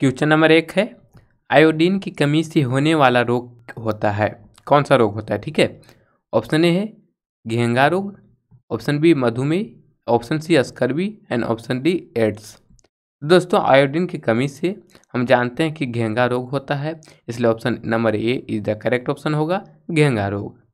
question number एक है iodine की कमी से होने वाला रोग होता है कौन सा रोग होता है ठीक है ऑप्शन ए है घेंगा रोग ऑप्शन बी मधुमेह option C scurvy and option D AIDS दोस्तों आयोडीन की कमी से हम जानते हैं कि घेंगा रोग होता है इसलिए option number A is the correct option होगा घेंगा रोग